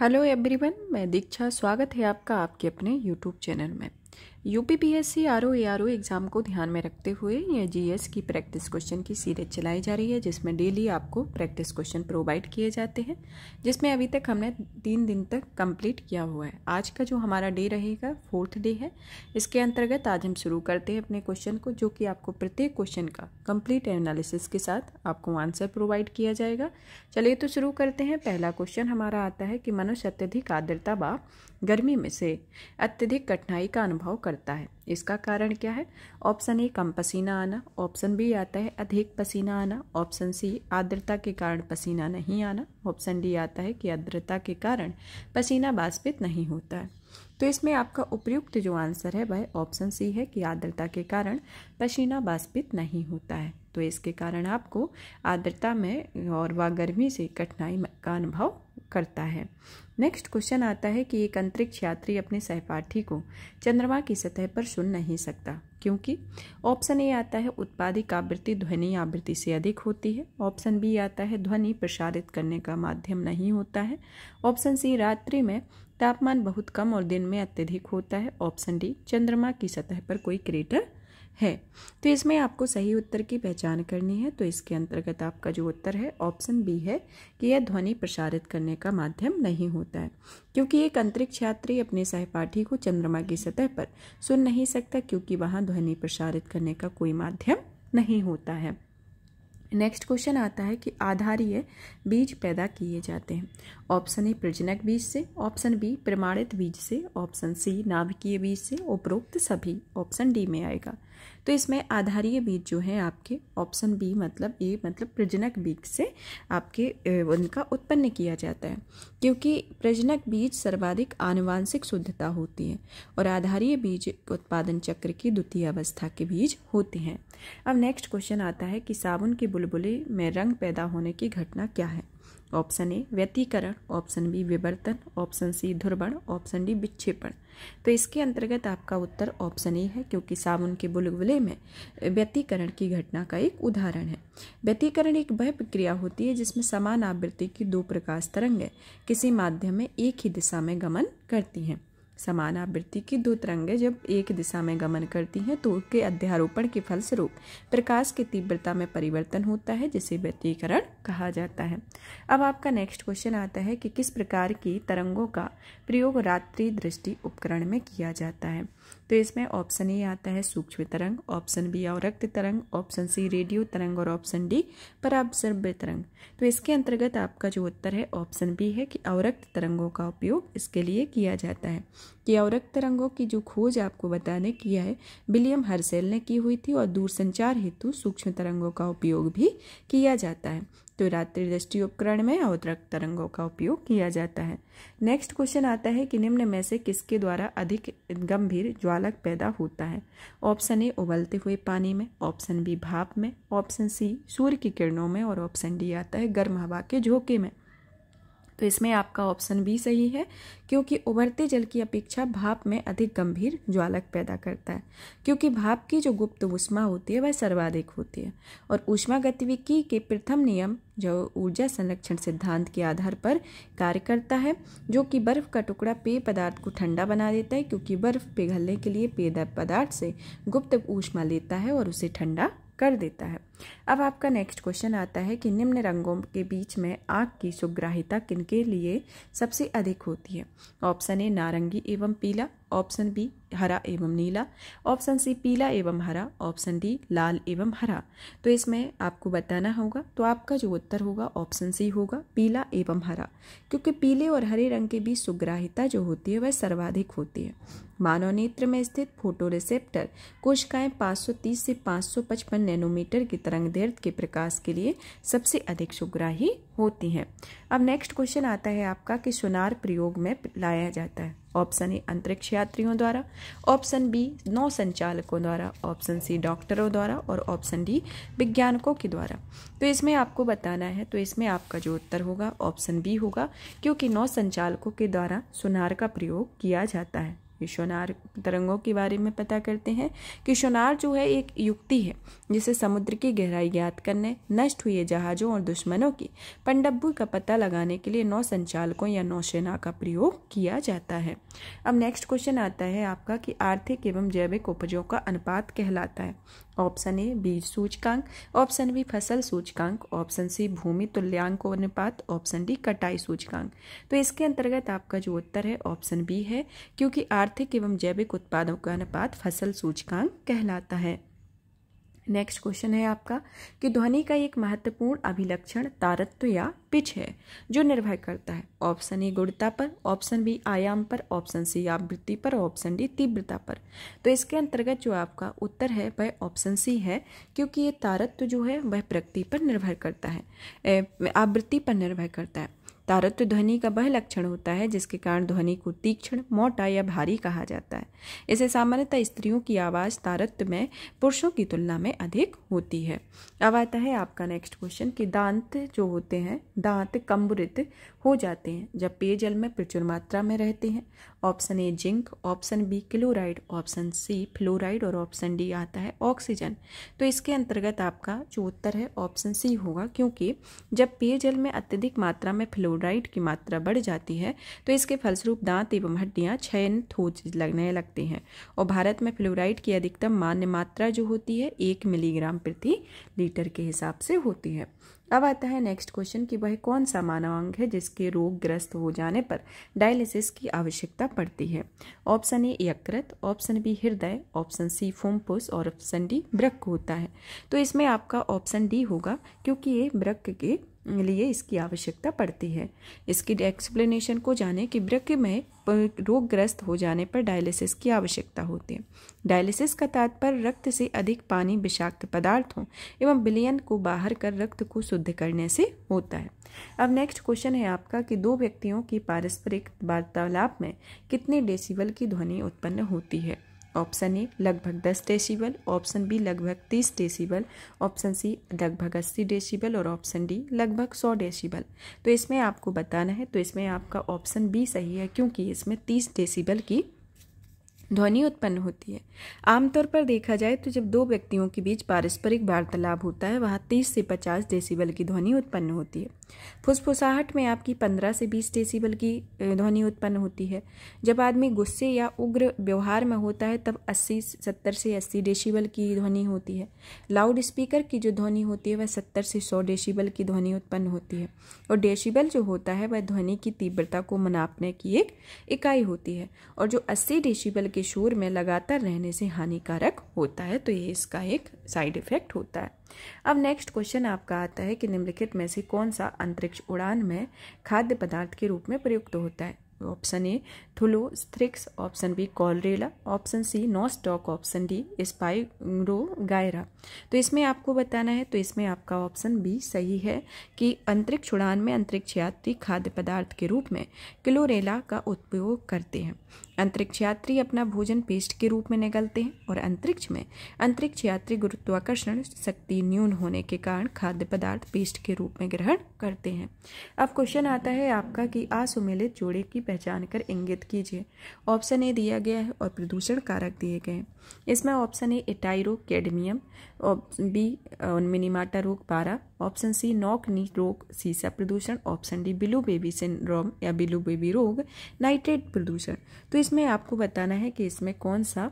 hello everyone मैं दीक्षा स्वागत है आपका आपके अपने यूट्यूब चैनल में UPPSC R O R O exam को ध्यान में रखते हुए यह जीएस की प्रैक्टिस क्वेश्चन की सीरीज चलाई जा रही है जिसमें डेली आपको प्रैक्टिस क्वेश्चन प्रोवाइड किए जाते हैं जिसमें अभी तक हमने तीन दिन तक कंप्लीट किया हुआ है आज का जो हमारा डे रहेगा फोर्थ डे है इसके अंतर्गत आज हम शुरू करते हैं अपने क्वेश्चन को जो कि आपको प्रत्येक क्वेश्चन का कंप्लीट एनालिसिस के साथ आपको आंसर प्रोवाइड किया जाएगा चलिए तो शुरू करते हैं पहला क्वेश्चन हमारा आता है कि मनुष्य अत्यधिक आर्द्रता बा गर्मी में से अत्यधिक कठिनाई का अनुभव करता है इसका कारण क्या है ऑप्शन ए कम पसीना आना ऑप्शन बी आता है अधिक पसीना आना ऑप्शन सी आर्द्रता के कारण पसीना नहीं आना ऑप्शन डी आता है कि आर्द्रता के कारण पसीना बाष्पित नहीं होता है तो इसमें आपका उपयुक्त जो आंसर है वह ऑप्शन सी है कि आर्द्रता के कारण पसीना बाष्पित नहीं होता है तो इसके कारण आपको आर्द्रता में और व गर्मी से कठिनाई का अनुभव करता है नेक्स्ट क्वेश्चन आता है कि एक अंतरिक्ष यात्री अपने सहपाठी को चंद्रमा की सतह पर सुन नहीं सकता क्योंकि ऑप्शन ए आता है उत्पादिक आवृत्ति ध्वनि आवृत्ति से अधिक होती है ऑप्शन बी आता है ध्वनि प्रसारित करने का माध्यम नहीं होता है ऑप्शन सी रात्रि में तापमान बहुत कम और दिन में अत्यधिक होता है ऑप्शन डी चंद्रमा की सतह पर कोई क्रेटर है तो इसमें आपको सही उत्तर की पहचान करनी है तो इसके अंतर्गत आपका जो उत्तर है ऑप्शन बी है कि यह ध्वनि प्रसारित करने का माध्यम नहीं होता है क्योंकि एक अंतरिक्ष यात्री अपने सहपाठी को चंद्रमा की सतह पर सुन नहीं सकता क्योंकि वहाँ ध्वनि प्रसारित करने का कोई माध्यम नहीं होता है नेक्स्ट क्वेश्चन आता है कि आधारीय बीज पैदा किए जाते हैं ऑप्शन ए प्रजनक बीज से ऑप्शन बी प्रमाणित बीज से ऑप्शन सी नाभिकीय बीज से उपरोक्त सभी ऑप्शन डी में आएगा तो इसमें आधारीय बीज जो है आपके ऑप्शन बी मतलब ए मतलब प्रजनक बीज से आपके उनका उत्पन्न किया जाता है क्योंकि प्रजनक बीज सर्वाधिक आनुवांशिक शुद्धता होती है और आधारीय बीज उत्पादन चक्र की द्वितीय अवस्था के बीज होते हैं अब नेक्स्ट क्वेश्चन आता है कि साबुन के बुलबुले में रंग पैदा होने की घटना क्या है ऑप्शन ए व्यतीकरण ऑप्शन बी विवर्तन ऑप्शन सी ध्रुवण ऑप्शन डी विक्षेपण तो इसके अंतर्गत आपका उत्तर ऑप्शन ए है क्योंकि साबुन के बुलबुले में व्यतीकरण की घटना का एक उदाहरण है व्यतीकरण एक वह प्रक्रिया होती है जिसमें समान आवृत्ति की दो प्रकाश तरंगें किसी माध्यम में एक ही दिशा में गमन करती हैं समान आवृत्ति की दो तरंगें जब एक दिशा में गमन करती हैं तो उसके अध्यारोपण के फलस्वरूप प्रकाश की तीव्रता में परिवर्तन होता है जिसे व्यतीकरण कहा जाता है अब आपका नेक्स्ट क्वेश्चन आता है कि किस प्रकार की तरंगों का प्रयोग रात्रि दृष्टि उपकरण में किया जाता है तो इसमें ऑप्शन ए आता है सूक्ष्म तरंग ऑप्शन बी रक्त तरंग ऑप्शन सी रेडियो तरंग और ऑप्शन डी पराबसर्व्य तरंग तो इसके अंतर्गत आपका जो उत्तर है ऑप्शन बी है कि अवरक्त तरंगों का उपयोग इसके लिए किया जाता है कि अवरक्त तरंगों की जो खोज आपको बताने की है विलियम हर्सेल ने की हुई थी और दूरसंचार हेतु सूक्ष्म तरंगों का उपयोग भी किया जाता है तो रात्रि दृष्टि उपकरण में अवतरक तरंगों का उपयोग किया जाता है नेक्स्ट क्वेश्चन आता है कि निम्न में से किसके द्वारा अधिक गंभीर ज्वालक पैदा होता है ऑप्शन ए उबलते हुए पानी में ऑप्शन बी भाप में ऑप्शन सी सूर्य की किरणों में और ऑप्शन डी आता है गर्म हवा के झोंके में तो इसमें आपका ऑप्शन बी सही है क्योंकि उभरते जल की अपेक्षा भाप में अधिक गंभीर ज्वालक पैदा करता है क्योंकि भाप की जो गुप्त उष्मा होती है वह सर्वाधिक होती है और ऊष्मा गतिविकी के प्रथम नियम जो ऊर्जा संरक्षण सिद्धांत के आधार पर कार्य करता है जो कि बर्फ़ का टुकड़ा पेय पदार्थ को ठंडा बना देता है क्योंकि बर्फ़ पिघलने के लिए पेय पदार्थ से गुप्त ऊष्मा लेता है और उसे ठंडा कर देता है अब आपका नेक्स्ट क्वेश्चन आता है कि निम्न रंगों के बीच में आग की सुग्राहिता किनके लिए सबसे अधिक होती है ऑप्शन ए नारंगी एवं पीला ऑप्शन बी हरा एवं नीला ऑप्शन सी पीला एवं हरा ऑप्शन डी लाल एवं हरा तो इसमें आपको बताना होगा तो आपका जो उत्तर होगा ऑप्शन सी होगा पीला एवं हरा क्योंकि पीले और हरे रंग के बीच सुग्राहिता जो होती है वह सर्वाधिक होती है मानव नेत्र में स्थित फोटोरिसेप्टर कोशिकाएं 530 से 555 नैनोमीटर की तरंग दैर्घ्य के प्रकाश के लिए सबसे अधिक सुग्राही होती हैं अब नेक्स्ट क्वेश्चन आता है आपका कि सुनार प्रयोग में लाया जाता है ऑप्शन ए अंतरिक्ष यात्रियों द्वारा ऑप्शन बी नौ संचालकों द्वारा ऑप्शन सी डॉक्टरों द्वारा और ऑप्शन डी विज्ञानकों के द्वारा तो इसमें आपको बताना है तो इसमें आपका जो उत्तर होगा ऑप्शन बी होगा क्योंकि नौ संचालकों के द्वारा सुनार का प्रयोग किया जाता है किशोनार तरंगों के बारे में पता करते हैं किशोनार जो है एक युक्ति है जिसे समुद्र की गहराई ज्ञात करने नष्ट हुए जहाज़ों और दुश्मनों की पंडब्बू का पता लगाने के लिए नौ संचालकों या नौसेना का प्रयोग किया जाता है अब नेक्स्ट क्वेश्चन आता है आपका कि आर्थिक एवं जैविक उपजों का अनुपात कहलाता है ऑप्शन ए बीज सूचकांक ऑप्शन बी फसल सूचकांक ऑप्शन सी भूमि तुल्यांक अनुपात ऑप्शन डी कटाई सूचकांक तो इसके अंतर्गत आपका जो उत्तर है ऑप्शन बी है क्योंकि आर्थिक एवं जैविक उत्पादों का अनुपात फसल सूचकांक कहलाता है नेक्स्ट क्वेश्चन है आपका कि ध्वनि का एक महत्वपूर्ण अभिलक्षण तारत्व या पिच है जो निर्भर करता है ऑप्शन ए गुणता पर ऑप्शन बी आयाम पर ऑप्शन सी आवृत्ति पर ऑप्शन डी तीव्रता पर तो इसके अंतर्गत जो आपका उत्तर है वह ऑप्शन सी है क्योंकि ये तारत्व जो है वह प्रकृति पर निर्भर करता है आवृत्ति पर निर्भर करता है तारत्व ध्वनि का वह लक्षण होता है जिसके कारण ध्वनि को तीक्ष्ण मोटा या भारी कहा जाता है इसे सामान्यतः स्त्रियों की आवाज़ तारत्व में पुरुषों की तुलना में अधिक होती है अब आता है आपका नेक्स्ट क्वेश्चन कि दांत जो होते हैं दांत कम्बरित हो जाते हैं जब पेयजल में प्रचुर मात्रा में रहते हैं option A zinc option B chloride option C fluoride और ऑप्शन डी आता है ऑक्सीजन तो इसके अंतर्गत आपका जो उत्तर है ऑप्शन सी होगा क्योंकि जब पेयजल में अत्यधिक मात्रा में फ्लोराइड की मात्रा बढ़ जाती है तो इसके फलस्वरूप दांत एवं हड्डियाँ क्षयन थोच लगने लगते हैं और भारत में फ्लोराइड की अधिकतम मान्य मात्रा जो होती है एक मिलीग्राम प्रति लीटर के हिसाब से होती है अब आता है नेक्स्ट क्वेश्चन कि वह कौन सा मानव अंग है जिसके रोग ग्रस्त हो जाने पर डायलिसिस की आवश्यकता पड़ती है ऑप्शन ए यकृत ऑप्शन बी हृदय ऑप्शन सी फोमपुस और ऑप्शन डी ब्रक होता है तो इसमें आपका ऑप्शन डी होगा क्योंकि ये ब्रक के लिए इसकी आवश्यकता पड़ती है इसकी एक्सप्लेनेशन को जाने कि वृक्क में रोगग्रस्त हो जाने पर डायलिसिस की आवश्यकता होती है डायलिसिस का तात्पर्य रक्त से अधिक पानी विषाक्त पदार्थों एवं बिलियन को बाहर कर रक्त को शुद्ध करने से होता है अब नेक्स्ट क्वेश्चन है आपका कि दो व्यक्तियों की पारस्परिक वार्तालाप में कितने डेसीवल की ध्वनि उत्पन्न होती है ऑप्शन ए लगभग दस डेसिबल ऑप्शन बी लगभग तीस डेसिबल ऑप्शन सी लगभग अस्सी डेसिबल और ऑप्शन डी लगभग सौ डेसिबल तो इसमें आपको बताना है तो इसमें आपका ऑप्शन बी सही है क्योंकि इसमें तीस डेसिबल की ध्वनि उत्पन्न होती है आमतौर पर देखा जाए तो जब दो व्यक्तियों के बीच पारस्परिक वार्तालाप होता है वहाँ तीस से पचास डेसीबल की ध्वनि उत्पन्न होती है फुसफुसाहट में आपकी पंद्रह से बीस डेसीबल की ध्वनि उत्पन्न होती है जब आदमी गुस्से या उग्र व्यवहार में होता है तब अस्सी सत्तर से अस्सी डेसीबल की ध्वनि होती है लाउड स्पीकर की जो ध्वनि होती है वह सत्तर से सौ डेसीबल की ध्वनि उत्पन्न होती है और डेसीबल जो होता है वह ध्वनि की तीव्रता को मनापने की एक इकाई होती है और जो अस्सी डेसीबल की शोर में लगातार रहने से हानिकारक होता है तो ये इसका एक साइड इफेक्ट होता है अब नेक्स्ट क्वेश्चन आपका आता है कि निम्नलिखित में से कौन सा अंतरिक्ष उड़ान में खाद्य पदार्थ के रूप में प्रयुक्त होता है ऑप्शन ए थुलो स्थ्रिक्स option B chlorella option C Nostoc option D Spirogyra तो इसमें आपको बताना है तो इसमें आपका ऑप्शन बी सही है कि अंतरिक्ष उड़ान में अंतरिक्ष यात्री खाद्य पदार्थ के रूप में क्लोरेला का उपयोग करते हैं अंतरिक्ष यात्री अपना भोजन पेस्ट के रूप में निगलते हैं और अंतरिक्ष में अंतरिक्ष यात्री गुरुत्वाकर्षण शक्ति न्यून होने के कारण खाद्य पदार्थ पेस्ट के रूप में ग्रहण करते हैं अब क्वेश्चन आता है आपका कि असुमेलित जोड़े की पहचान कर इंगित कीजिए ऑप्शन ए दिया गया है और प्रदूषण कारक दिए गए हैं इसमें ऑप्शन ए रोग कैडमियम बी मिनीमाटा रोग पारा ऑप्शन सी नॉक नी रोग सीसा प्रदूषण option D blue baby syndrome या बिलू बेबी रोग नाइट्रेट प्रदूषण तो इसमें आपको बताना है कि इसमें कौन सा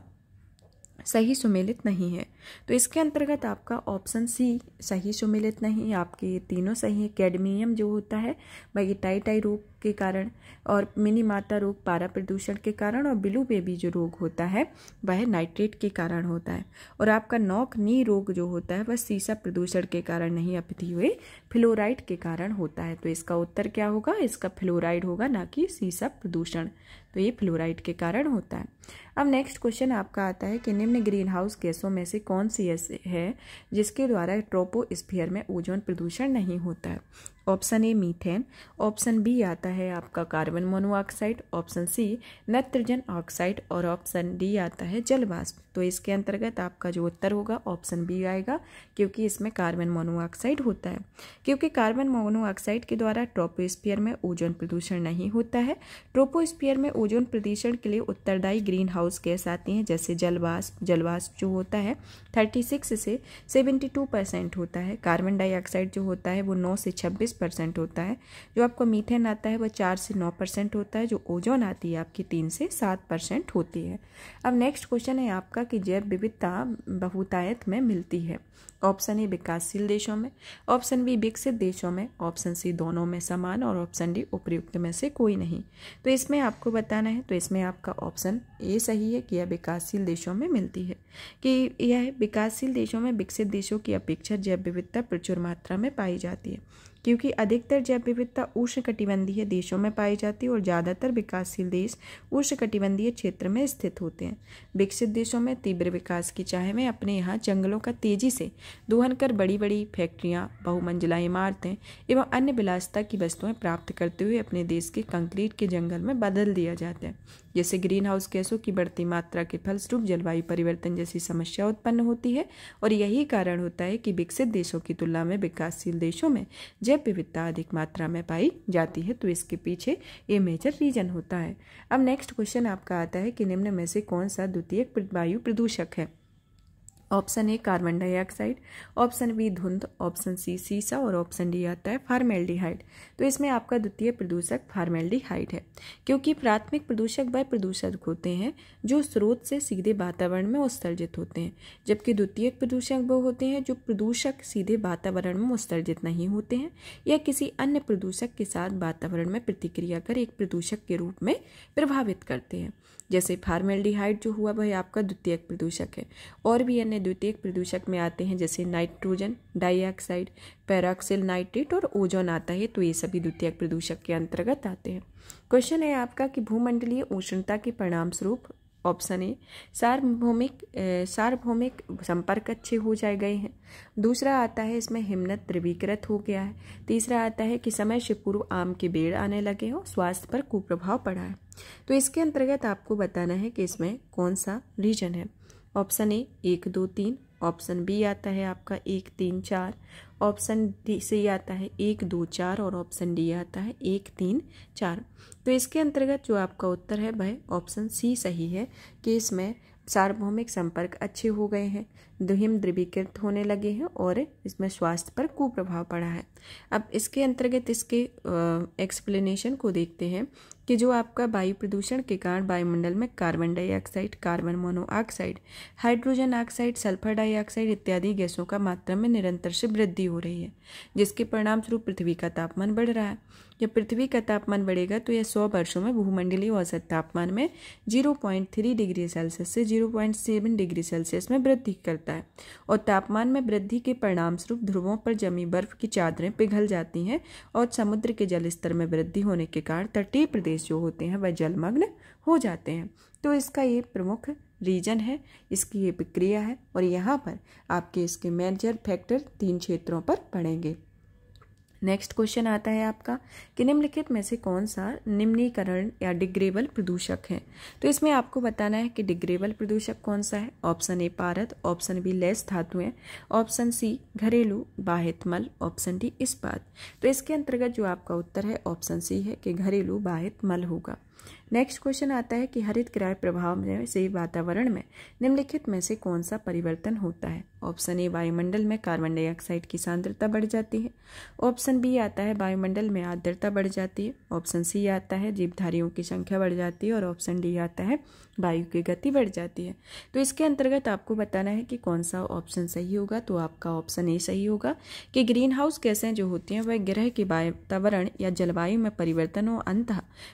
सही सुमेलित नहीं है तो इसके अंतर्गत आपका ऑप्शन सी सही सुमिलित नहीं आपके ये तीनों सही है कैडमियम जो होता है टाई रोग के कारण और मिनी माता रोग पारा प्रदूषण के कारण और ब्लू बेबी जो रोग होता है वह नाइट्रेट के कारण होता है और आपका नोक नी रोग जो होता है वह सीसा प्रदूषण के कारण नहीं अपती हुए फ्लोराइड के कारण होता है तो इसका उत्तर क्या होगा इसका फ्लोराइड होगा ना कि सीसा प्रदूषण तो ये फ्लोराइड के कारण होता है अब नेक्स्ट क्वेश्चन आपका आता है कि निम्न ग्रीन हाउस गैसों में से कौन कौन सी है जिसके द्वारा ट्रोपोस्फीयर में ओजोन प्रदूषण नहीं होता है option A methane option B आता है आपका carbon monoxide option C nitrogen oxide और ऑप्शन डी आता है जलवाष्प तो इसके अंतर्गत आपका जो उत्तर होगा ऑप्शन बी आएगा क्योंकि इसमें कार्बन मोनोऑक्साइड होता है क्योंकि कार्बन मोनोऑक्साइड के द्वारा ट्रोपोस्फीयर में ओजोन प्रदूषण नहीं होता है ट्रोपोस्फीयर में ओजोन प्रदूषण के लिए उत्तरदायी ग्रीन हाउस गैस आती हैं जैसे जलवाष्प जलवाष्प जो होता है थर्टी सिक्स से सेवेंटी टू परसेंट होता है कार्बन डाइऑक्साइड जो होता है वो नौ से छब्बीस दस परसेंट होता है जो आपको मीथेन आता है वह चार से नौ परसेंट होता है जो ओजोन आती है आपकी तीन से सात परसेंट होती है अब नेक्स्ट क्वेश्चन है आपका कि जैव विविधता बहुतायत में मिलती है ऑप्शन ए विकासशील देशों में ऑप्शन बी विकसित देशों में ऑप्शन सी दोनों में समान और ऑप्शन डी उपयुक्त में से कोई नहीं तो इसमें आपको बताना है तो इसमें आपका ऑप्शन ए सही है कि यह विकासशील देशों में मिलती है कि यह विकासशील देशों में विकसित देशों की अपेक्षा जैव विविधता प्रचुर मात्रा में पाई जाती है क्योंकि अधिकतर जैव विविधता उष्णकटिबंधीय देशों में पाई जाती है और ज़्यादातर विकासशील देश उष्णकटिबंधीय क्षेत्र में स्थित होते हैं विकसित देशों में तीव्र विकास की चाह में अपने यहाँ जंगलों का तेजी से दोहन कर बड़ी बड़ी फैक्ट्रियाँ बहुमंजिला इमारतें एवं अन्य विलासता की वस्तुएं प्राप्त करते हुए अपने देश के कंक्रीट के जंगल में बदल दिया जाता है जैसे ग्रीन हाउस गैसों की बढ़ती मात्रा के फलस्वरूप जलवायु परिवर्तन जैसी समस्या उत्पन्न होती है और यही कारण होता है कि विकसित देशों की तुलना में विकासशील देशों में जैव विविधता अधिक मात्रा में पाई जाती है तो इसके पीछे ये मेजर रीजन होता है अब नेक्स्ट क्वेश्चन आपका आता है कि निम्न में से कौन सा द्वितीय वायु प्रदूषक है option A carbon dioxide option B धुंध ऑप्शन सी सीसा और ऑप्शन डी आता है फार्मेल्डिहाइड तो इसमें आपका द्वितीय प्रदूषक फार्मेल्डिहाइड है क्योंकि प्राथमिक प्रदूषक वह प्रदूषक होते हैं जो स्रोत से सीधे वातावरण में उत्सर्जित होते हैं जबकि द्वितीय प्रदूषक वो होते हैं जो प्रदूषक सीधे वातावरण में उत्सर्जित नहीं होते हैं या किसी अन्य प्रदूषक के साथ वातावरण में प्रतिक्रिया कर एक प्रदूषक के रूप में प्रभावित करते हैं जैसे फार्मेल्डिहाइड जो हुआ वह आपका द्वितीयक प्रदूषक है और भी अन्य द्वितीयक प्रदूषक में आते हैं जैसे नाइट्रोजन डाइऑक्साइड पैराक्सिल नाइट्रेट और ओजोन आता है तो ये सभी द्वितीयक प्रदूषक के अंतर्गत आते हैं क्वेश्चन है आपका कि भूमंडलीय उष्णता के परिणाम स्वरूप ऑप्शन ए सार्वभौमिक सार्वभौमिक संपर्क अच्छे हो जाए गए हैं दूसरा आता है इसमें हिमनत ध्रुवीकृत हो गया है तीसरा आता है कि समय से पूर्व आम के बेड़ आने लगे हों स्वास्थ्य पर कुप्रभाव पड़ा है तो इसके अंतर्गत आपको बताना है कि इसमें कौन सा रीजन है ऑप्शन ए एक दो तीन ऑप्शन बी आता है आपका एक तीन चार ऑप्शन डी सी आता है एक दो चार और ऑप्शन डी आता है एक तीन चार तो इसके अंतर्गत जो आपका उत्तर है वह ऑप्शन सी सही है कि इसमें सार्वभौमिक संपर्क अच्छे हो गए हैं दुहिम द्रवीकृत होने लगे हैं और इसमें स्वास्थ्य पर कुप्रभाव पड़ा है अब इसके अंतर्गत इसके एक्सप्लेनेशन को देखते हैं कि जो आपका वायु प्रदूषण के कारण वायुमंडल में carbon dioxide carbon monoxide hydrogen oxide sulphur dioxide इत्यादि गैसों का मात्रा में निरंतर से वृद्धि हो रही है जिसके परिणामस्वरूप पृथ्वी का तापमान बढ़ रहा है जब पृथ्वी का तापमान बढ़ेगा तो यह सौ वर्षों में भूमंडलीय औसत तापमान में zero point three degree Celsius से zero point seven degree Celsius में वृद्धि करता है और तापमान में वृद्धि के परिणामस्वरूप ध्रुवों पर जमी बर्फ की चादरें पिघल जाती हैं और समुद्र के जलस्तर में वृद्धि होने के कारण तटीय प्रदेश जो होते हैं वह जलमग्न हो जाते हैं तो इसका ये प्रमुख रीजन है इसकी ये प्रक्रिया है और यहाँ पर आपके इसके मेजर फैक्टर तीन क्षेत्रों पर पड़ेंगे नेक्स्ट क्वेश्चन आता है आपका कि निम्नलिखित में से कौन सा निम्नीकरण या डिग्रेबल प्रदूषक है तो इसमें आपको बताना है कि डिग्रेबल प्रदूषक कौन सा है ऑप्शन ए पारत ऑप्शन बी लेस धातुएं ऑप्शन सी घरेलू बाहित मल ऑप्शन डी इस्पात तो इसके अंतर्गत जो आपका उत्तर है ऑप्शन सी है कि घरेलू बाहित मल होगा नेक्स्ट क्वेश्चन आता है कि हरित किराए प्रभाव से वातावरण में निम्नलिखित में से कौन सा परिवर्तन होता है ऑप्शन ए वायुमंडल में कार्बन डाइऑक्साइड की सांद्रता बढ़ जाती है ऑप्शन बी आता है वायुमंडल में आर्द्रता बढ़ जाती है ऑप्शन सी आता है जीवधारियों की संख्या बढ़ जाती है और ऑप्शन डी आता है वायु की गति बढ़ जाती है तो इसके अंतर्गत आपको बताना है कि कौन सा ऑप्शन सही होगा तो आपका ऑप्शन ए सही होगा कि ग्रीन हाउस गैसें जो होती हैं वह ग्रह के वातावरण या जलवायु में परिवर्तन और अंत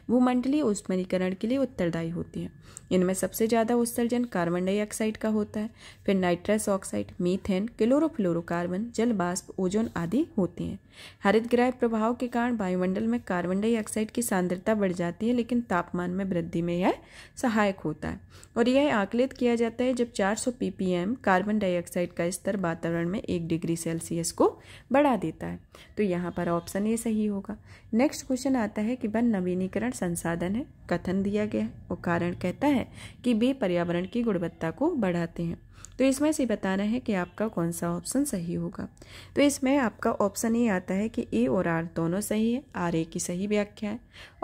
भूमंडलीय उष्मीकरण के लिए उत्तरदायी होती है इनमें सबसे ज़्यादा उत्सर्जन कार्बन डाइऑक्साइड का होता है फिर नाइट्रस ऑक्साइड मीथेन क्लोरोफ्लोरोकार्बन जल बाष्प ओजोन आदि होते हैं हरित ग्रह प्रभाव के कारण वायुमंडल में कार्बन डाइऑक्साइड की सांद्रता बढ़ जाती है लेकिन तापमान में वृद्धि में यह सहायक होता है और यह आकलित किया जाता है जब 400 सौ कार्बन डाइऑक्साइड का स्तर वातावरण में एक डिग्री सेल्सियस को बढ़ा देता है तो यहाँ पर ऑप्शन ये सही होगा नेक्स्ट क्वेश्चन आता है कि वन नवीनीकरण संसाधन है कथन दिया गया है और कारण कहता है कि वे पर्यावरण की गुणवत्ता को बढ़ाते हैं तो इसमें से बताना है कि आपका कौन सा ऑप्शन सही होगा तो इसमें आपका ऑप्शन ए आता है कि ए और आर दोनों सही है आर ए की सही व्याख्या है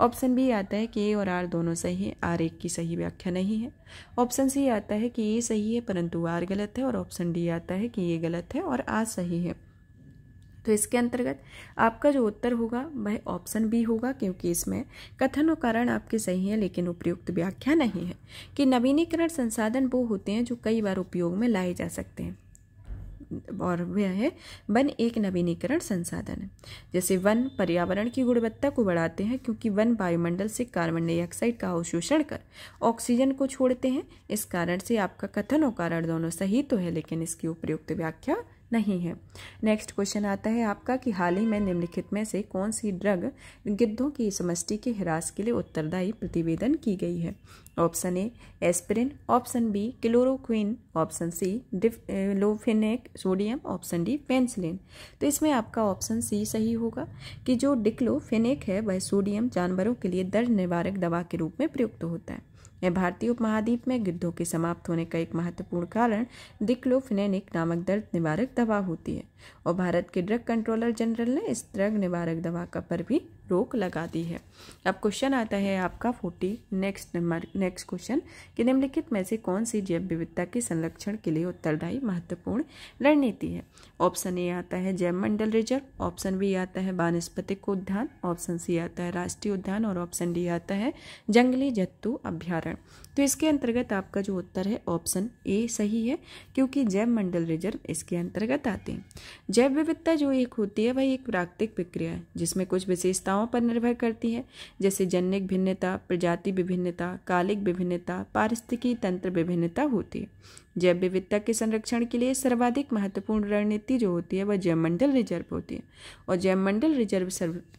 ऑप्शन बी आता है कि ए और आर दोनों सही है आर ए की सही व्याख्या नहीं है ऑप्शन सी आता है कि ए सही है परंतु आर गलत है और ऑप्शन डी आता है कि ए गलत है और आर सही है तो इसके अंतर्गत आपका जो उत्तर होगा वह ऑप्शन बी होगा क्योंकि इसमें कथन और कारण आपके सही है लेकिन उपयुक्त व्याख्या नहीं है कि नवीनीकरण संसाधन वो होते हैं जो कई बार उपयोग में लाए जा सकते हैं और वह है वन एक नवीनीकरण संसाधन है जैसे वन पर्यावरण की गुणवत्ता को बढ़ाते हैं क्योंकि वन वायुमंडल से कार्बन डाइऑक्साइड का अवशोषण कर ऑक्सीजन को छोड़ते हैं इस कारण से आपका कथन और कारण दोनों सही तो है लेकिन इसकी उपयुक्त व्याख्या नहीं है नेक्स्ट क्वेश्चन आता है आपका कि हाल ही में निम्नलिखित में से कौन सी ड्रग गिद्धों की समष्टि के हिरास के लिए उत्तरदायी प्रतिवेदन की गई है option A aspirin option B chloroquine option C लोफिनेक सोडियम ऑप्शन डी पेंसिलिन तो इसमें आपका ऑप्शन सी सही होगा कि जो डिक्लोफिनेक है वह सोडियम जानवरों के लिए दर्द निवारक दवा के रूप में प्रयुक्त होता है यह भारतीय उपमहाद्वीप में गिद्धों के समाप्त होने का एक महत्वपूर्ण कारण दिक्लोफिनेनिक नामक दर्द निवारक दवा होती है और भारत के ड्रग कंट्रोलर जनरल ने इस ड्रग निवारक दवा का पर भी रोक लगा दी है अब क्वेश्चन आता है आपका forty next number next question कि निम्नलिखित में से कौन सी जैव विविधता के संरक्षण के लिए उत्तरदायी महत्वपूर्ण रणनीति है ऑप्शन ए आता है जैव मंडल रिजर्व ऑप्शन बी आता है वानस्पतिक उद्यान ऑप्शन सी आता है राष्ट्रीय उद्यान और ऑप्शन डी आता है जंगली जत्तु अभ्यारण्य तो इसके अंतर्गत आपका जो उत्तर है ऑप्शन ए सही है क्योंकि जैव मंडल रिजर्व इसके अंतर्गत आते हैं जैव विविधता जो एक होती है वह एक प्राकृतिक प्रक्रिया है जिसमें कुछ विशेषताओं पर निर्भर करती है जैसे जनिक भिन्नता प्रजाति विभिन्नता कालिक विभिन्नता पारिस्थितिकी तंत्र विभिन्नता होती है जैव विविधता के संरक्षण के लिए सर्वाधिक महत्वपूर्ण रणनीति जो होती है वह जैव मंडल रिजर्व होती है और जैव मंडल रिजर्व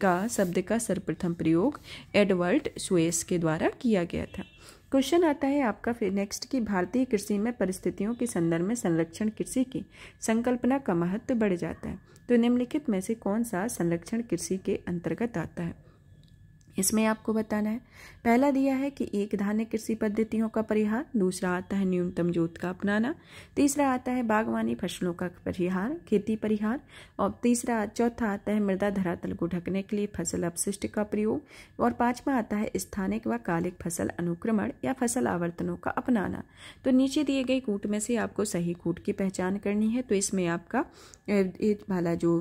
का शब्द का सर्वप्रथम प्रयोग एडवर्ड स्वेस के द्वारा किया गया था क्वेश्चन आता है आपका फिर नेक्स्ट कि भारतीय कृषि में परिस्थितियों के संदर्भ में संरक्षण कृषि की संकल्पना का महत्व बढ़ जाता है तो निम्नलिखित में से कौन सा संरक्षण कृषि के अंतर्गत आता है इसमें आपको बताना है पहला दिया है कि एक धान्य कृषि पद्धतियों का परिहार दूसरा आता है न्यूनतम जोत का अपनाना तीसरा आता है बागवानी फसलों का परिहार खेती परिहार और तीसरा चौथा आता है मृदा धरातल को ढकने के लिए फसल अपशिष्ट का प्रयोग और पांचवा आता है स्थानिक व कालिक फसल अनुक्रमण या फसल आवर्तनों का अपनाना तो नीचे दिए गए कूट में से आपको सही कूट की पहचान करनी है तो इसमें आपका वाला जो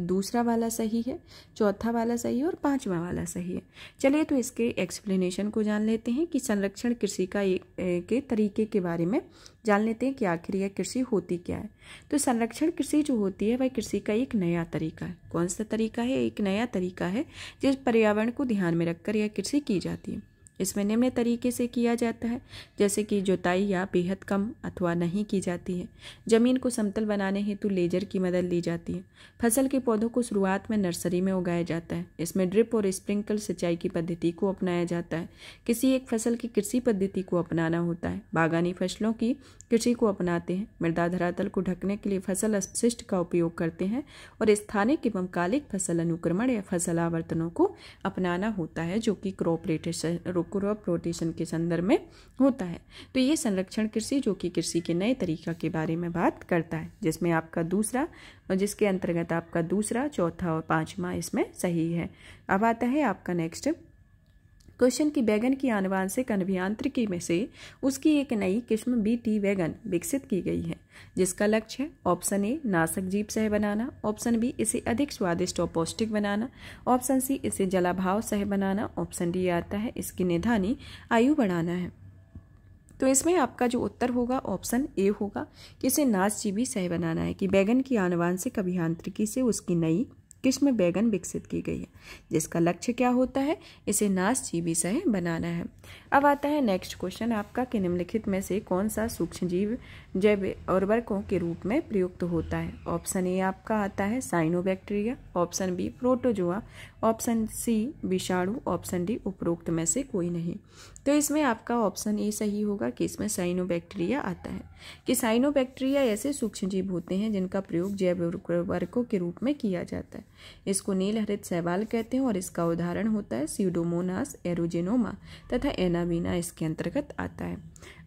दूसरा वाला सही है चौथा वाला सही है और पांचवा वाला सही है चलिए तो इसके एक्सप्लेनेशन को जान लेते हैं कि संरक्षण कृषि का एक के तरीके के बारे में जान लेते हैं कि आखिर यह कृषि होती क्या है तो संरक्षण कृषि जो होती है वह कृषि का एक नया तरीका है कौन सा तरीका है एक नया तरीका है जिस पर्यावरण को ध्यान में रखकर यह कृषि की जाती है इसमें निम्न तरीके से किया जाता है जैसे कि जोताई या बेहद कम अथवा नहीं की जाती है ज़मीन को समतल बनाने हेतु लेजर की मदद ली जाती है फसल के पौधों को शुरुआत में नर्सरी में उगाया जाता है इसमें ड्रिप और स्प्रिंकल सिंचाई की पद्धति को अपनाया जाता है किसी एक फसल की कृषि पद्धति को अपनाना होता है बागानी फसलों की कृषि को अपनाते हैं मृदा धरातल को ढकने के लिए फसल अपशिष्ट का उपयोग करते हैं और स्थानिक एवं कालिक फसल अनुक्रमण या फसल आवर्तनों को अपनाना होता है जो कि क्रॉप रोटेशन क्रॉप रोटेशन के संदर्भ में होता है तो ये संरक्षण कृषि जो कि कृषि के नए तरीका के बारे में बात करता है जिसमें आपका दूसरा और जिसके अंतर्गत आपका दूसरा चौथा और पांचवा इसमें सही है अब आता है आपका नेक्स्ट क्वेश्चन की बैगन की आनुवांशिक अनुभियांत्रिकी में से उसकी एक नई किस्म बी टी वैगन विकसित की गई है जिसका लक्ष्य है ऑप्शन ए नासक जीप सह बनाना ऑप्शन बी इसे अधिक स्वादिष्ट और पौष्टिक बनाना ऑप्शन सी इसे जलाभाव सह बनाना ऑप्शन डी आता है इसकी निधानी आयु बढ़ाना है तो इसमें आपका जो उत्तर होगा ऑप्शन ए होगा कि इसे नाच जीवी सह बनाना है कि बैगन की आनुवांशिक अभियांत्रिकी से उसकी नई किस्म बैगन विकसित की गई है जिसका लक्ष्य क्या होता है इसे नाश जीवी सह बनाना है अब आता है नेक्स्ट क्वेश्चन आपका कि निम्नलिखित में से कौन सा सूक्ष्म जीव जैव उर्वरकों के रूप में प्रयुक्त होता है ऑप्शन ए आपका आता है cyanobacteria option B protozoa option C विषाणु ऑप्शन डी उपरोक्त में से कोई नहीं तो इसमें आपका ऑप्शन ए सही होगा कि इसमें साइनोबैक्टीरिया आता है कि साइनोबैक्टीरिया ऐसे सूक्ष्मजीव होते हैं जिनका प्रयोग जैव उर्वरकों के रूप में किया जाता है इसको नील हरित सहवाल कहते हैं और इसका उदाहरण होता है सीडोमोनास एरोजेनोमा तथा एनाबीना इसके अंतर्गत आता है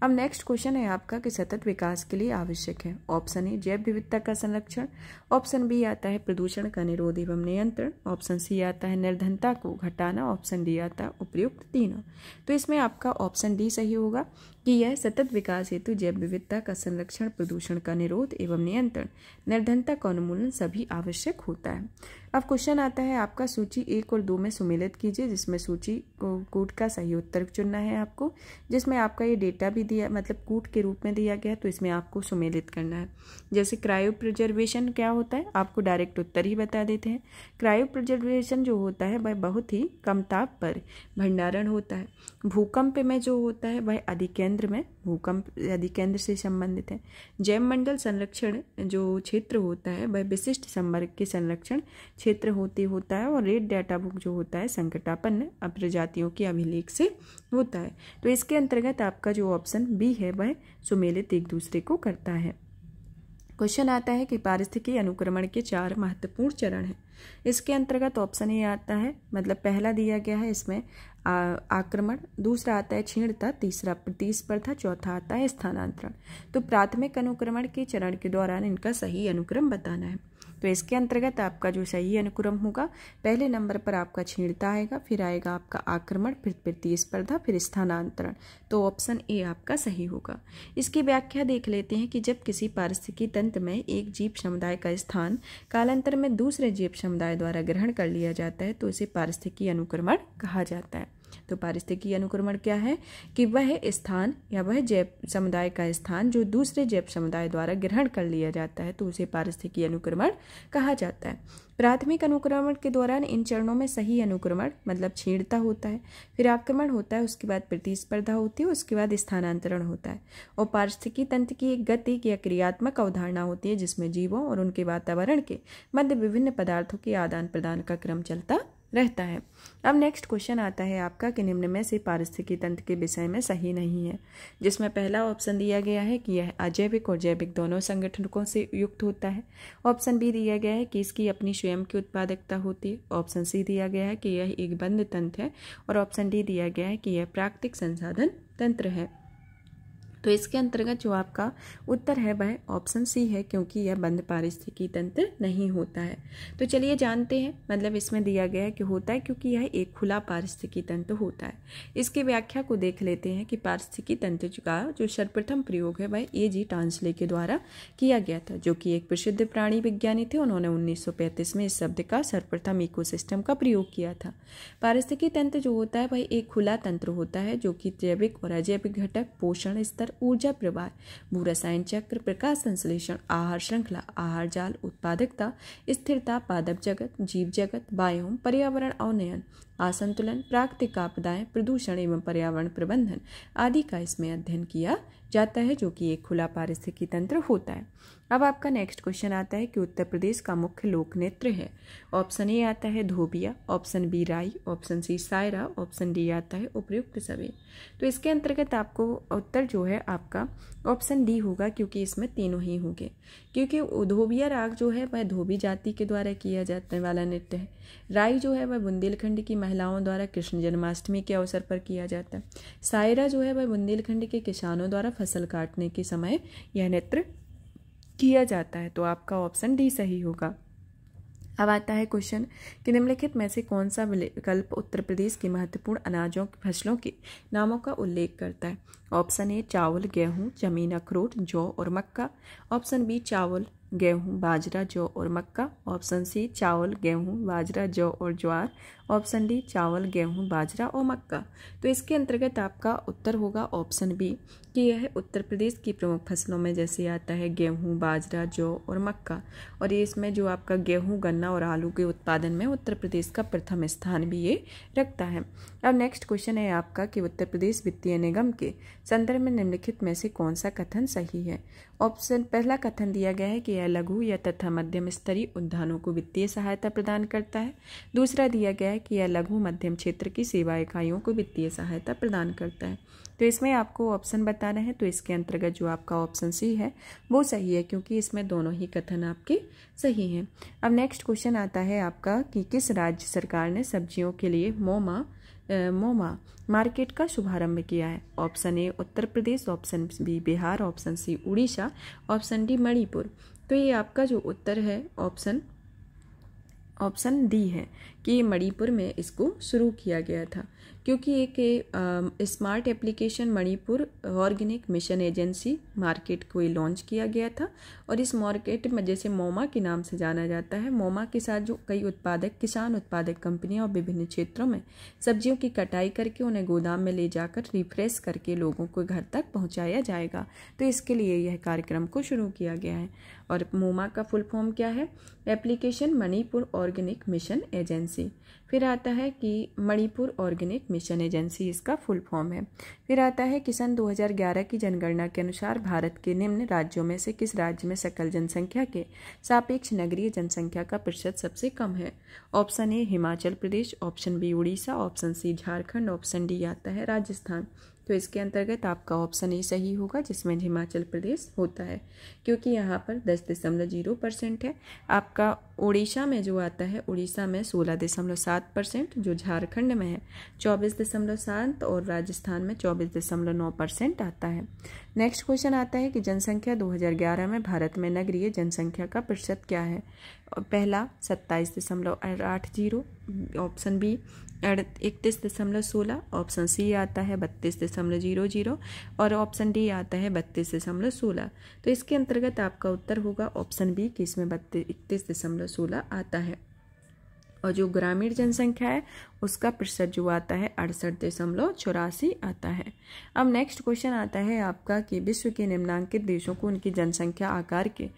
अब नेक्स्ट क्वेश्चन है आपका कि सतत विकास के लिए आवश्यक है ऑप्शन ए जैव विविधता का संरक्षण ऑप्शन बी आता है प्रदूषण का निरोध एवं नियंत्रण ऑप्शन सी आता है निर्धनता को घटाना ऑप्शन डी आता है उपयुक्त तीनों तो इसमें आपका ऑप्शन डी सही होगा कि यह सतत विकास हेतु जैव विविधता का संरक्षण प्रदूषण का निरोध एवं नियंत्रण निर्धनता का उन्मूलन सभी आवश्यक होता है अब क्वेश्चन आता है आपका सूची एक और दो में सुमेलित कीजिए जिसमें सूची कूट का सही उत्तर चुनना है आपको जिसमें आपका ये डेटा भी दिया मतलब कूट के रूप में दिया गया है तो इसमें आपको सुमेलित करना है जैसे क्रायो प्रिजर्वेशन क्या होता है आपको डायरेक्ट उत्तर ही बता देते हैं क्रायो प्रिजर्वेशन जो होता है वह बहुत ही कम ताप पर भंडारण होता है भूकंप में जो होता है वह अधिकेंद्र में भूकंप अधिकेंद्र से संबंधित है जैव मंडल संरक्षण जो क्षेत्र होता है वह विशिष्ट संवर्ग के संरक्षण क्षेत्र होते होता है और रेड डाटा बुक जो होता है संकटापन्न प्रजातियों के अभिलेख से होता है तो इसके अंतर्गत आपका जो ऑप्शन बी है वह सुमेलित एक दूसरे को करता है क्वेश्चन आता है कि पारिस्थितिकी अनुक्रमण के चार महत्वपूर्ण चरण हैं इसके अंतर्गत ऑप्शन ए आता है मतलब पहला दिया गया है इसमें आक्रमण दूसरा आता है छीणता तीसरा प्रतिस्पर्धा चौथा आता है स्थानांतरण तो प्राथमिक अनुक्रमण के चरण के दौरान इनका सही अनुक्रम बताना है तो इसके अंतर्गत आपका जो सही अनुक्रम होगा पहले नंबर पर आपका छीणता आएगा फिर आएगा आपका आक्रमण फिर प्रतिस्पर्धा फिर स्थानांतरण तो ऑप्शन ए आपका सही होगा इसकी व्याख्या देख लेते हैं कि जब किसी पारिस्थितिकी तंत्र में एक जीव समुदाय का स्थान कालांतर में दूसरे जीव समुदाय द्वारा ग्रहण कर लिया जाता है तो इसे पारिस्थितिकी अनुक्रमण कहा जाता है तो पारिस्थितिकी अनुक्रमण क्या है कि वह स्थान या वह जैव समुदाय का स्थान जो दूसरे जैव समुदाय द्वारा ग्रहण कर लिया जाता है तो उसे पारिस्थितिकी अनुक्रमण कहा जाता है प्राथमिक अनुक्रमण के दौरान इन चरणों में सही अनुक्रमण मतलब छीणता होता है फिर आक्रमण होता है उसके बाद प्रतिस्पर्धा होती है उसके बाद स्थानांतरण होता है और पारिस्थितिकी तंत्र की एक गति या क्रियात्मक अवधारणा होती है जिसमें जीवों और उनके वातावरण के मध्य विभिन्न पदार्थों के आदान प्रदान का क्रम चलता रहता है अब नेक्स्ट क्वेश्चन आता है आपका कि निम्न में से पारिस्थितिकी तंत्र के विषय में सही नहीं है जिसमें पहला ऑप्शन दिया गया है कि यह अजैविक और जैविक दोनों संगठनों से युक्त होता है ऑप्शन बी दिया गया है कि इसकी अपनी स्वयं की उत्पादकता होती है ऑप्शन सी दिया गया है कि यह एक बंद तंत्र है और ऑप्शन डी दिया गया है कि यह प्राकृतिक संसाधन तंत्र है तो इसके अंतर्गत जो आपका उत्तर है वह ऑप्शन सी है क्योंकि यह बंद पारिस्थितिकी तंत्र नहीं होता है तो चलिए जानते हैं मतलब इसमें दिया गया है कि होता है क्योंकि यह एक खुला पारिस्थितिकी तंत्र होता है इसकी व्याख्या को देख लेते हैं कि पारिस्थितिकी तंत्र का जो सर्वप्रथम प्रयोग है वह ए जी टांसले के द्वारा किया गया था जो कि एक प्रसिद्ध प्राणी विज्ञानी थे उन्होंने उन्नीस में इस शब्द का सर्वप्रथम इको का प्रयोग किया था पारिस्थितिकी तंत्र जो होता है वह एक खुला तंत्र होता है जो कि जैविक और अजैविक घटक पोषण स्तर ऊर्जा प्रवाह भू रसायन चक्र प्रकाश संश्लेषण आहार श्रृंखला आहार जाल उत्पादकता स्थिरता पादप जगत जीव जगत बायोम पर्यावरण अवनयन असंतुलन प्राकृतिक आपदाएं प्रदूषण एवं पर्यावरण प्रबंधन आदि का इसमें अध्ययन किया जाता है जो कि एक खुला पारिस्थितिकी तंत्र होता है अब आपका नेक्स्ट क्वेश्चन आता है कि उत्तर प्रदेश का मुख्य लोक नृत्य है ऑप्शन ए आता है धोबिया ऑप्शन बी राई ऑप्शन सी सायरा ऑप्शन डी आता है उपयुक्त सभी तो इसके अंतर्गत आपको उत्तर जो है आपका ऑप्शन डी होगा क्योंकि इसमें तीनों ही होंगे क्योंकि धोबिया राग जो है वह धोबी जाति के द्वारा किया जाने वाला नृत्य है राई जो है वह बुंदेलखंड की महिलाओं द्वारा कृष्ण जन्माष्टमी के अवसर पर किया जाता है सायरा जो है वह बुंदेलखंड के किसानों द्वारा फसल काटने के समय यह नृत्य किया जाता है तो आपका ऑप्शन डी सही होगा अब आता है क्वेश्चन कि निम्नलिखित में से कौन सा विकल्प उत्तर प्रदेश की महत्वपूर्ण अनाजों की फसलों के नामों का उल्लेख करता है ऑप्शन ए चावल गेहूं जमीन अखरोट जौ और मक्का ऑप्शन बी चावल गेहूँ बाजरा जौ और मक्का ऑप्शन सी चावल गेहूँ बाजरा जौ और ज्वार ऑप्शन डी चावल गेहूँ बाजरा और मक्का तो इसके अंतर्गत आपका उत्तर होगा ऑप्शन बी कि यह उत्तर प्रदेश की प्रमुख फसलों में जैसे आता है गेहूँ बाजरा जौ और मक्का और ये इसमें जो आपका गेहूँ गन्ना और आलू के उत्पादन में उत्तर प्रदेश का प्रथम स्थान भी ये रखता है अब नेक्स्ट क्वेश्चन है आपका कि उत्तर प्रदेश वित्तीय निगम के संदर्भ में निम्नलिखित में से कौन सा कथन सही है ऑप्शन पहला कथन दिया गया है कि यह लघु या तथा मध्यम स्तरीय उद्यानों को वित्तीय सहायता प्रदान करता है दूसरा दिया गया है कि यह लघु मध्यम क्षेत्र की सेवा इकाइयों को वित्तीय सहायता प्रदान करता है तो इसमें आपको ऑप्शन बताना है तो इसके अंतर्गत जो आपका ऑप्शन सी है वो सही है क्योंकि इसमें दोनों ही कथन आपके सही हैं अब नेक्स्ट क्वेश्चन आता है आपका कि किस राज्य सरकार ने सब्जियों के लिए मोमा मोमा मार्केट का शुभारंभ किया है option A Uttar Pradesh option B Bihar option C Orissa option D Manipur तो ये आपका जो उत्तर है ऑप्शन ऑप्शन डी है कि मणिपुर में इसको शुरू किया गया था क्योंकि एक smart application Manipur organic mission agency market को ही लॉन्च किया गया था और इस मार्केट में जैसे मोमा के नाम से जाना जाता है मोमा के साथ जो कई उत्पादक किसान उत्पादक कंपनियां और विभिन्न क्षेत्रों में सब्जियों की कटाई करके उन्हें गोदाम में ले जाकर रिफ्रेश करके लोगों को घर तक पहुँचाया जाएगा तो इसके लिए यह कार्यक्रम को शुरू किया गया है और मोमा का फुल फॉर्म क्या है application Manipur organic mission agency फिर आता है कि मणिपुर ऑर्गेनिक मिशन एजेंसी इसका फुल फॉर्म है फिर आता है कि सन 2011 की जनगणना के अनुसार भारत के निम्न राज्यों में से किस राज्य में सकल जनसंख्या के सापेक्ष नगरीय जनसंख्या का प्रतिशत सबसे कम है option A Himachal Pradesh option B Orissa option C Jharkhand option D आता है राजस्थान तो इसके अंतर्गत आपका ऑप्शन ए सही होगा जिसमें हिमाचल प्रदेश होता है क्योंकि यहाँ पर दस दशमलव जीरो परसेंट है आपका उड़ीसा में जो आता है उड़ीसा में सोलह दशमलव सात परसेंट जो झारखंड में है चौबीस दशमलव सात और राजस्थान में चौबीस दशमलव नौ परसेंट आता है नेक्स्ट क्वेश्चन आता है कि जनसंख्या 2011 में भारत में नगरीय जनसंख्या का प्रतिशत क्या है पहला सत्ताईस दशमलव आठ जीरो ऑप्शन बी इकतीस दशमलव सोलह ऑप्शन सी आता है बत्तीस दशमलव जीरो जीरो और ऑप्शन डी आता है बत्तीस दशमलव सोलह तो इसके अंतर्गत आपका उत्तर होगा ऑप्शन बी कि इसमें बत्तीस इकतीस दशमलव सोलह आता है और जो ग्रामीण जनसंख्या है उसका प्रतिशत जो आता है अड़सठ दशमलव चौरासी आता है अब नेक्स्ट क्वेश्चन आता है आपका कि विश्व के निम्नांकित देशों को उनकी जनसंख्या आकार के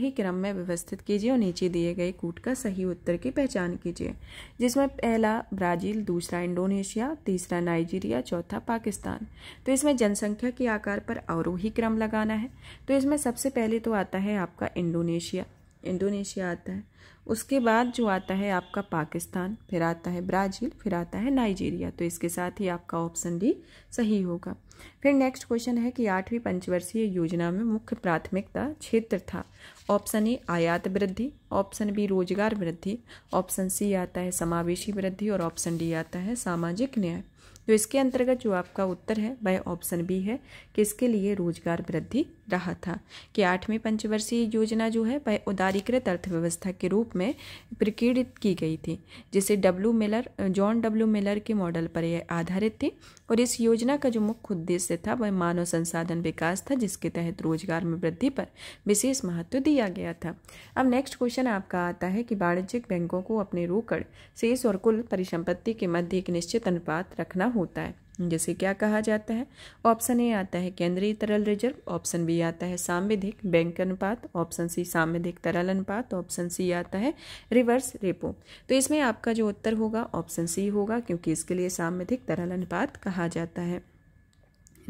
ही क्रम में व्यवस्थित कीजिए और नीचे दिए गए कूट का सही उत्तर की पहचान कीजिए जिसमें पहला ब्राजील दूसरा इंडोनेशिया तीसरा नाइजीरिया चौथा पाकिस्तान तो इसमें जनसंख्या के आकार पर ही क्रम लगाना है तो इसमें सबसे पहले तो आता है आपका इंडोनेशिया इंडोनेशिया आता है उसके बाद जो आता है आपका पाकिस्तान फिर आता है ब्राज़ील फिर आता है नाइजीरिया तो इसके साथ ही आपका ऑप्शन डी सही होगा फिर नेक्स्ट क्वेश्चन है कि आठवीं पंचवर्षीय योजना में मुख्य प्राथमिकता क्षेत्र था ऑप्शन ए आयात वृद्धि ऑप्शन बी रोजगार वृद्धि ऑप्शन सी आता है समावेशी वृद्धि और ऑप्शन डी आता है सामाजिक न्याय तो इसके अंतर्गत जो आपका उत्तर है वह ऑप्शन बी है कि इसके लिए रोजगार वृद्धि रहा था कि आठवीं पंचवर्षीय योजना जो है वह उदारीकृत अर्थव्यवस्था के रूप में प्रकीर्णित की गई थी जिसे W Miller John W Miller के मॉडल पर यह आधारित थी और इस योजना का जो मुख्य उद्देश्य था वह मानव संसाधन विकास था जिसके तहत रोजगार में वृद्धि पर विशेष महत्व दिया गया था अब नेक्स्ट क्वेश्चन आपका आता है कि वाणिज्यिक बैंकों को अपने रोकड़ शेष और कुल परिसंपत्ति के मध्य एक निश्चित अनुपात रखना होता है जैसे क्या कहा जाता है ऑप्शन ए आता है केंद्रीय तरल रिजर्व ऑप्शन बी आता है सांविधिक बैंक अनुपात ऑप्शन सी सांविधिक तरल अनुपात ऑप्शन सी आता है रिवर्स रेपो तो इसमें आपका जो उत्तर होगा ऑप्शन सी होगा क्योंकि इसके लिए सांविधिक तरल अनुपात कहा जाता है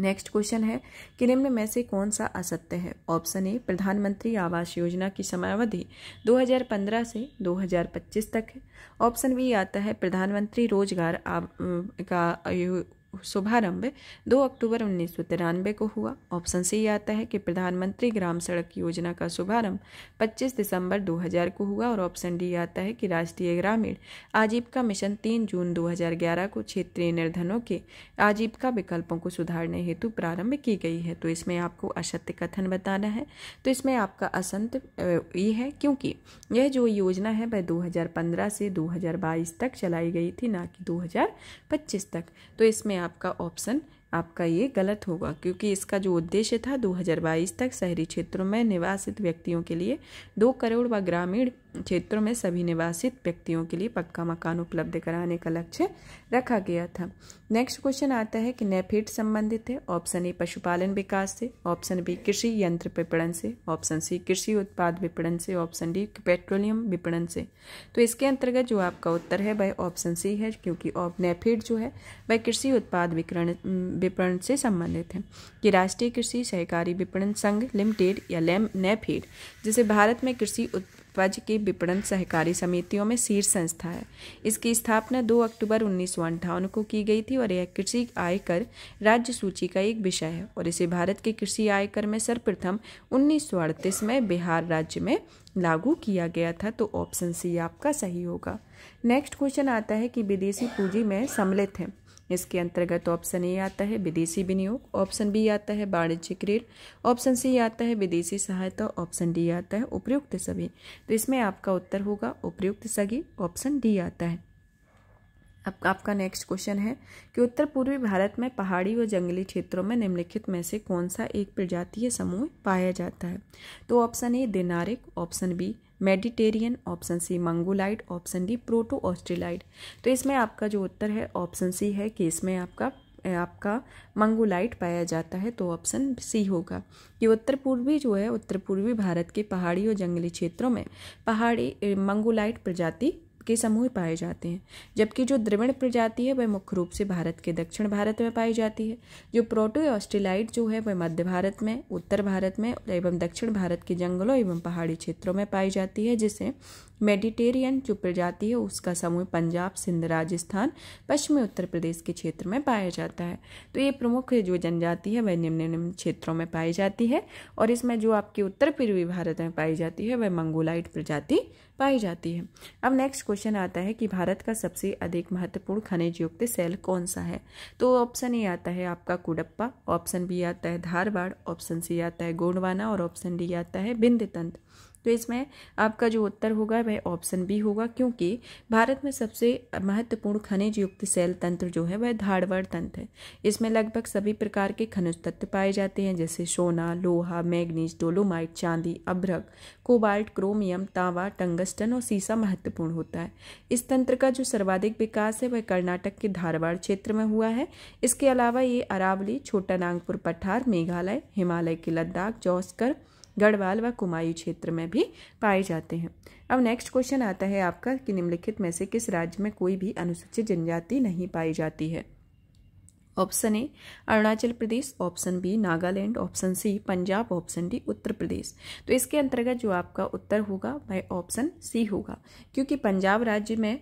नेक्स्ट क्वेश्चन है कि निम्न में से कौन सा असत्य है ऑप्शन ए प्रधानमंत्री आवास योजना की समयावधि 2015 से 2025 तक है ऑप्शन बी आता है प्रधानमंत्री रोजगार का शुभारंभ 2 अक्टूबर उन्नीस को हुआ ऑप्शन सी आता है कि प्रधानमंत्री ग्राम सड़क योजना का शुभारंभ 25 दिसंबर 2000 को हुआ और ऑप्शन डी आता है कि राष्ट्रीय ग्रामीण आजीविका मिशन 3 जून 2011 को क्षेत्रीय निर्धनों के आजीविका विकल्पों को सुधारने हेतु प्रारंभ की गई है तो इसमें आपको असत्य कथन बताना है तो इसमें आपका असंत ये है क्योंकि यह जो योजना है वह दो से दो तक चलाई गई थी ना कि दो तक तो इसमें आपका ऑप्शन आपका ये गलत होगा क्योंकि इसका जो उद्देश्य था 2022 तक शहरी क्षेत्रों में निवासित व्यक्तियों के लिए दो करोड़ व ग्रामीण क्षेत्रों में सभी निवासित व्यक्तियों के लिए पक्का मकान उपलब्ध कराने का लक्ष्य रखा गया था नेक्स्ट क्वेश्चन आता है कि नेफेड संबंधित है ऑप्शन ए पशुपालन विकास से ऑप्शन बी कृषि यंत्र विपणन से ऑप्शन सी कृषि उत्पाद विपणन से ऑप्शन डी पेट्रोलियम विपणन से तो इसके अंतर्गत जो आपका उत्तर है वह ऑप्शन सी है क्योंकि नेफेड जो है वह कृषि उत्पाद विकरण विपणन से संबंधित है कि राष्ट्रीय कृषि सहकारी विपणन संघ लिमिटेड या लेम नेफेड जिसे भारत में कृषि उपज की विपणन सहकारी समितियों में शीर्ष संस्था है इसकी स्थापना 2 अक्टूबर उन्नीस को की गई थी और यह कृषि आयकर राज्य सूची का एक विषय है और इसे भारत के कृषि आयकर में सर्वप्रथम उन्नीस में बिहार राज्य में लागू किया गया था तो ऑप्शन सी आपका सही होगा नेक्स्ट क्वेश्चन आता है कि विदेशी पूंजी में सम्मिलित हैं इसके अंतर्गत ऑप्शन ए आता है विदेशी विनियोग ऑप्शन बी आता है वाणिज्यिक ऋण ऑप्शन सी आता है विदेशी सहायता ऑप्शन डी आता है उपयुक्त सभी तो इसमें आपका उत्तर होगा उपयुक्त सभी ऑप्शन डी आता है अब आपका नेक्स्ट क्वेश्चन है कि उत्तर पूर्वी भारत में पहाड़ी और जंगली क्षेत्रों में निम्नलिखित में से कौन सा एक प्रजातीय समूह पाया जाता है तो option A Dinaric option B Mediterranean option C Mongoloid option D proto Australoid तो इसमें आपका जो उत्तर है ऑप्शन सी है कि इसमें आपका आपका मंगोलाइट पाया जाता है तो ऑप्शन सी होगा ये उत्तर पूर्वी जो है उत्तर पूर्वी भारत के पहाड़ी और जंगली क्षेत्रों में पहाड़ी मंगोलाइट प्रजाति के समूह पाए जाते हैं जबकि जो द्रविण प्रजाति है वह मुख्य रूप से भारत के दक्षिण भारत में पाई जाती है जो प्रोटो ऑस्ट्रेलाइट जो है वह मध्य भारत में उत्तर भारत में एवं दक्षिण भारत के जंगलों एवं पहाड़ी क्षेत्रों में पाई जाती है जिसे मेडिटेरियन जो प्रजाति है उसका समूह पंजाब सिंध राजस्थान पश्चिमी उत्तर प्रदेश के क्षेत्र में पाया जाता है तो ये प्रमुख जो जनजाति है वह निम्न निम्न क्षेत्रों में पाई जाती है और इसमें जो आपके उत्तर पूर्वी भारत में पाई जाती है वह मंगोलाइट प्रजाति पाई जाती है अब नेक्स्ट क्वेश्चन आता है कि भारत का सबसे अधिक महत्वपूर्ण खनिज युक्त सेल कौन सा है तो ऑप्शन ए आता है आपका कुडप्पा ऑप्शन बी आता है धारवाड़ ऑप्शन सी आता है गोंडवाना और ऑप्शन डी आता है बिंद तंत्र तो इसमें आपका जो उत्तर होगा वह ऑप्शन बी होगा क्योंकि भारत में सबसे महत्वपूर्ण खनिज युक्त सेल तंत्र जो है वह धारवाड़ तंत्र है इसमें लगभग सभी प्रकार के खनिज तत्व पाए जाते हैं जैसे सोना लोहा मैग्नीज डोलोमाइट चांदी अभ्रक कोबाल्ट क्रोमियम तांबा टंगस्टन और सीसा महत्वपूर्ण होता है इस तंत्र का जो सर्वाधिक विकास है वह कर्नाटक के धारवाड़ क्षेत्र में हुआ है इसके अलावा ये अरावली छोटा नागपुर पठार मेघालय हिमालय के लद्दाख जौसकर गढ़वाल व कुमायूं क्षेत्र में भी पाए जाते हैं अब नेक्स्ट क्वेश्चन आता है आपका कि निम्नलिखित में से किस राज्य में कोई भी अनुसूचित जनजाति नहीं पाई जाती है option A Arunachal Pradesh option B Nagaland option C Punjab option D Uttar Pradesh तो इसके अंतर्गत जो आपका उत्तर होगा वह ऑप्शन सी होगा क्योंकि पंजाब राज्य में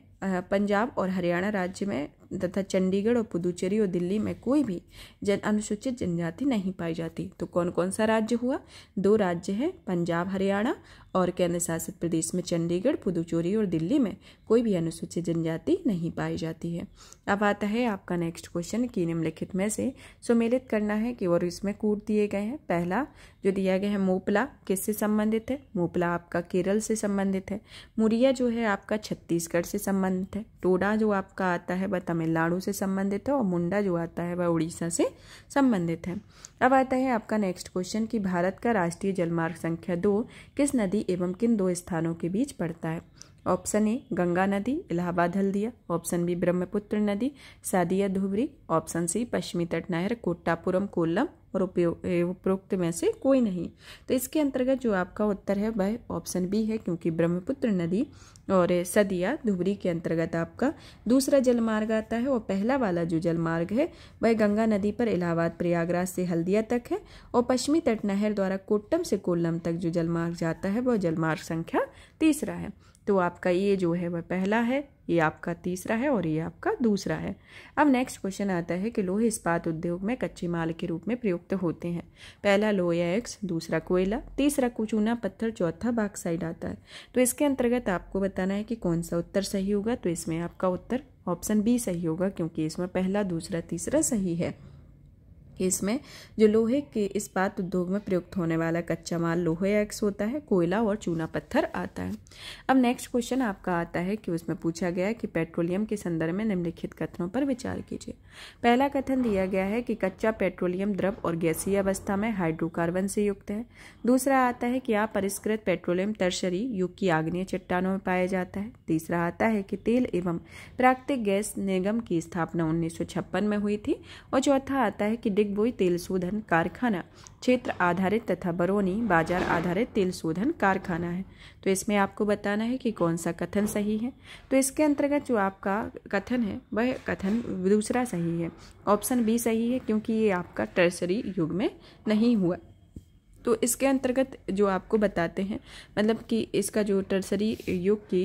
पंजाब और हरियाणा राज्य में तथा चंडीगढ़ और पुदुचेरी और दिल्ली में कोई भी जन अनुसूचित जनजाति नहीं पाई जाती तो कौन कौन सा राज्य हुआ दो राज्य हैं पंजाब हरियाणा और केंद्र शासित प्रदेश में चंडीगढ़ पुदुचेरी और दिल्ली में कोई भी अनुसूचित जनजाति नहीं पाई जाती है अब आता है आपका नेक्स्ट क्वेश्चन कि निम्नलिखित में से सुमेलित करना है कि और इसमें कूट दिए गए हैं पहला जो दिया गया है मोपला किससे संबंधित है मोपला आपका केरल से संबंधित है मुरिया जो है आपका छत्तीसगढ़ से संबंधित है टोडा जो आपका आता है बता तमिलनाडु से संबंधित है और मुंडा जो आता है वह उड़ीसा से संबंधित है अब आता है आपका नेक्स्ट क्वेश्चन कि भारत का राष्ट्रीय जलमार्ग संख्या दो किस नदी एवं किन दो स्थानों के बीच पड़ता है ऑप्शन ए गंगा नदी इलाहाबाद हल्दिया ऑप्शन बी ब्रह्मपुत्र नदी सादिया धुबरी ऑप्शन सी पश्चिमी तट नहर कोट्टापुरम कोल्लम और उपरोक्त में से कोई नहीं तो इसके अंतर्गत जो आपका उत्तर है वह ऑप्शन बी है क्योंकि ब्रह्मपुत्र नदी और सदिया धुबरी के अंतर्गत आपका दूसरा जलमार्ग आता है और पहला वाला जो जलमार्ग है वह गंगा नदी पर इलाहाबाद प्रयागराज से हल्दिया तक है और पश्चिमी तट नहर द्वारा कोट्टम से कोल्लम तक जो जलमार्ग जाता है वह जलमार्ग संख्या तीसरा है तो आपका ये जो है वह पहला है ये आपका तीसरा है और ये आपका दूसरा है अब नेक्स्ट क्वेश्चन आता है कि लोहे इस्पात उद्योग में कच्चे माल के रूप में प्रयुक्त होते हैं पहला लोहे एक्स दूसरा कोयला तीसरा कुचूना पत्थर चौथा बाक्साइड आता है तो इसके अंतर्गत आपको बताना है कि कौन सा उत्तर सही होगा तो इसमें आपका उत्तर ऑप्शन बी सही होगा क्योंकि इसमें पहला दूसरा तीसरा सही है केस इसमें जो लोहे के इस्पात उद्योग में प्रयुक्त होने वाला कच्चा माल लोहे एक्स होता है कोयला और चूना पत्थर आता है अब नेक्स्ट क्वेश्चन आपका आता है कि उसमें पूछा गया कि पेट्रोलियम के संदर्भ में निम्नलिखित कथनों पर विचार कीजिए पहला कथन दिया गया है कि कच्चा पेट्रोलियम द्रव और गैसीय अवस्था में हाइड्रोकार्बन से युक्त है दूसरा आता है कि अपरिष्कृत पेट्रोलियम तर्शरी युग की आग्नेय चट्टानों में पाया जाता है तीसरा आता है कि तेल एवं प्राकृतिक गैस निगम की स्थापना उन्नीस में हुई थी और चौथा आता है कि डिग बोई तेल शोधन कारखाना क्षेत्र आधारित तथा बरौनी बाजार आधारित तेल शोधन कारखाना है तो इसमें आपको बताना है कि कौन सा कथन सही है तो इसके अंतर्गत जो आपका कथन है वह कथन दूसरा सही है ऑप्शन बी सही है क्योंकि ये आपका टर्सरी युग में नहीं हुआ तो इसके अंतर्गत जो आपको बताते हैं मतलब कि इसका जो टर्सरी युग की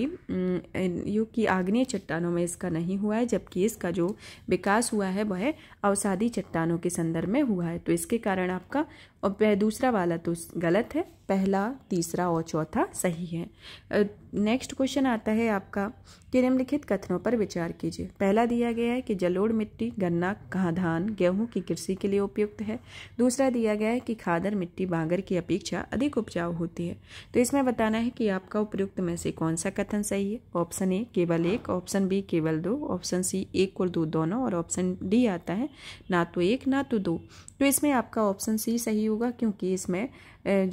युग की आग्नेय चट्टानों में इसका नहीं हुआ है जबकि इसका जो विकास हुआ है वह अवसादी चट्टानों के संदर्भ में हुआ है तो इसके कारण आपका और दूसरा वाला तो गलत है पहला तीसरा और चौथा सही है नेक्स्ट क्वेश्चन आता है आपका कि निम्नलिखित कथनों पर विचार कीजिए पहला दिया गया है कि जलोड़ मिट्टी गन्ना कहाँ धान गेहूँ की कृषि के लिए उपयुक्त है दूसरा दिया गया है कि खादर मिट्टी बांगर की अपेक्षा अधिक उपजाऊ होती है तो इसमें बताना है कि आपका उपयुक्त में से कौन सा कथन सही है ऑप्शन ए केवल एक ऑप्शन बी केवल दो ऑप्शन सी एक और दो दोनों और ऑप्शन डी आता है ना तो एक ना तो दो तो इसमें आपका ऑप्शन सी सही होगा क्योंकि इसमें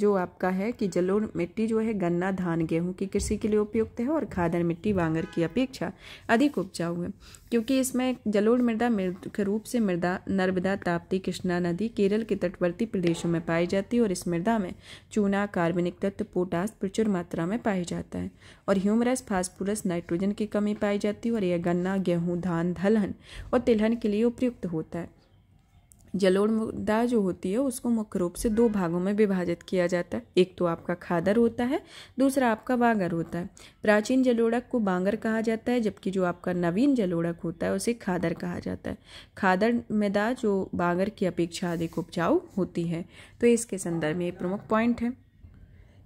जो आपका है कि जलोढ़ मिट्टी जो है गन्ना धान गेहूं की कृषि के लिए उपयुक्त है और खादर मिट्टी वांगर की अपेक्षा अधिक उपजाऊ है क्योंकि इसमें जलोढ़ मृदा मुख्य रूप से मृदा नर्मदा ताप्ती कृष्णा नदी केरल के तटवर्ती प्रदेशों में पाई जाती है और इस मृदा में चूना कार्बनिक तत्व पोटास प्रचुर मात्रा में पाया जाता है और ह्यूमरस फास्फोरस नाइट्रोजन की कमी पाई जाती है और यह गन्ना गेहूँ धान दलहन और तिलहन के लिए उपयुक्त होता है जलोड़ मृदा जो होती है उसको मुख्य रूप से दो भागों में विभाजित किया जाता है एक तो आपका खादर होता है दूसरा आपका बागर होता है प्राचीन जलोड़क को बांगर कहा जाता है जबकि जो आपका नवीन जलोड़क होता है उसे खादर कहा जाता है खादर मृदा जो बागर की अपेक्षा अधिक उपजाऊ होती है तो इसके संदर्भ में ये प्रमुख पॉइंट है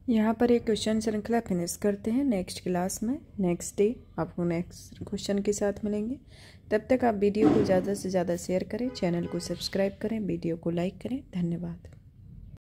यहाँ पर एक क्वेश्चन श्रृंखला फिनिश करते हैं नेक्स्ट क्लास में नेक्स्ट डे आपको नेक्स्ट क्वेश्चन के साथ मिलेंगे तब तक आप वीडियो को ज़्यादा से ज़्यादा शेयर करें चैनल को सब्सक्राइब करें वीडियो को लाइक करें धन्यवाद